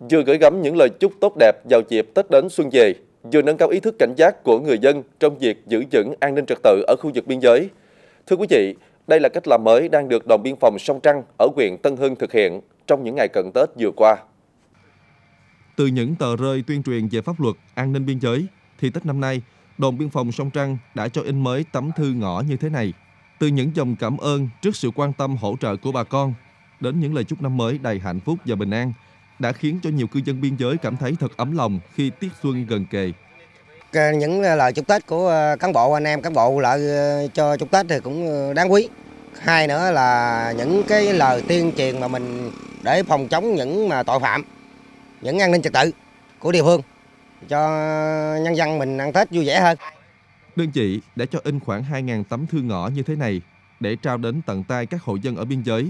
vừa gửi gắm những lời chúc tốt đẹp vào dịp Tết đến xuân về, vừa nâng cao ý thức cảnh giác của người dân trong việc giữ vững an ninh trật tự ở khu vực biên giới. Thưa quý vị, đây là cách làm mới đang được đồn biên phòng Sông Trăng ở huyện Tân Hưng thực hiện trong những ngày cận Tết vừa qua. Từ những tờ rơi tuyên truyền về pháp luật an ninh biên giới, thì Tết năm nay, đồn biên phòng Sông Trăng đã cho in mới tấm thư ngõ như thế này. Từ những dòng cảm ơn trước sự quan tâm hỗ trợ của bà con, đến những lời chúc năm mới đầy hạnh phúc và bình an, đã khiến cho nhiều cư dân biên giới cảm thấy thật ấm lòng khi tiết xuân gần kề. Những ờ, lời chúc Tết của ờ, cán bộ anh em cán bộ lại ờ, cho chúc Tết thì cũng đáng quý. Hai nữa là những cái lời tuyên truyền mà mình để phòng chống những mà tội phạm, những an ninh trật tự của địa phương cho nhân dân mình ăn Tết vui vẻ hơn. Đơn vị đã cho in khoảng 2.000 tấm thư ngõ như thế này để trao đến tận tay các hộ dân ở biên giới.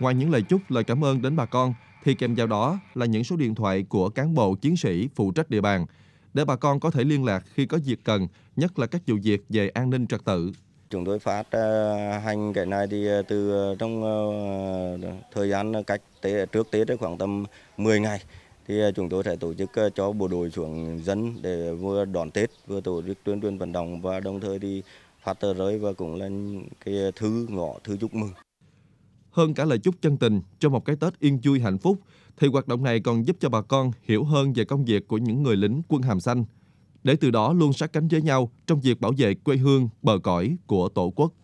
Ngoài những lời chúc, lời cảm ơn đến bà con, thì kèm vào đó là những số điện thoại của cán bộ chiến sĩ phụ trách địa bàn để bà con có thể liên lạc khi có việc cần, nhất là các vụ việc về an ninh trật tự. Chúng tôi phát ờ, hành cái này thì ờ, từ ờ, trong thời gian cách tế, trước Tết khoảng tầm 10 ngày thì chúng tôi sẽ tổ chức cho bộ đội xuống dân để vừa đón Tết vừa tổ chức tuyên truyền vận động và đồng thời thì phát tờ rơi và cũng là cái thư ngõ thư chúc mừng hơn cả lời chúc chân tình cho một cái Tết yên vui hạnh phúc, thì hoạt động này còn giúp cho bà con hiểu hơn về công việc của những người lính quân hàm xanh, để từ đó luôn sát cánh với nhau trong việc bảo vệ quê hương, bờ cõi của Tổ quốc.